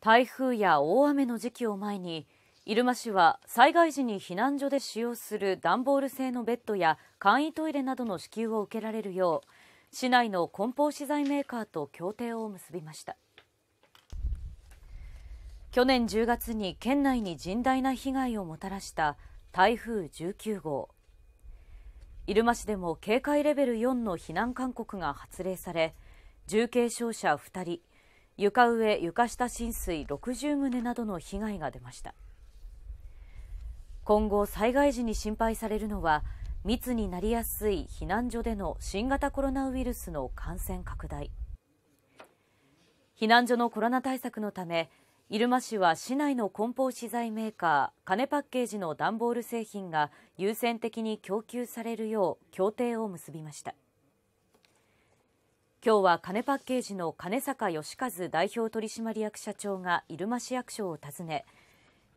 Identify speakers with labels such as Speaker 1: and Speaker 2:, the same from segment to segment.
Speaker 1: 台風や大雨の時期を前に入間市は災害時に避難所で使用する段ボール製のベッドや簡易トイレなどの支給を受けられるよう市内の梱包資材メーカーと協定を結びました去年10月に県内に甚大な被害をもたらした台風19号入間市でも警戒レベル4の避難勧告が発令され重軽傷者2人床上・床下浸水60棟などの被害が出ました今後災害時に心配されるのは密になりやすい避難所での新型コロナウイルスの感染拡大避難所のコロナ対策のため入間市は市内の梱包資材メーカー金パッケージの段ボール製品が優先的に供給されるよう協定を結びました。今日は金パッケージの金坂義和代表取締役社長が入間市役所を訪ね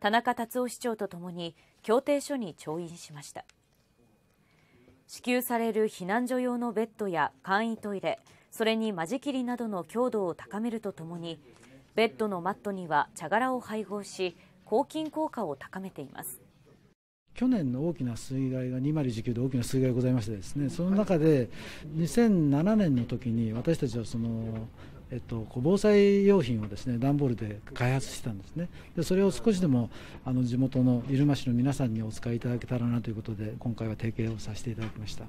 Speaker 1: 田中達夫市長とともに協定書に調印しました支給される避難所用のベッドや簡易トイレそれに間仕切りなどの強度を高めるとともにベッドのマットには茶殻を配合し抗菌効果を高めています
Speaker 2: 去年の大きな水害が2019で大きな水害がございましてですねその中で2007年の時に私たちはそのえっと、防災用品をですね段ボールで開発してたんですねでそれを少しでもあの地元の入間市の皆さんにお使いいただけたらなということで今回は提携をさせていただきました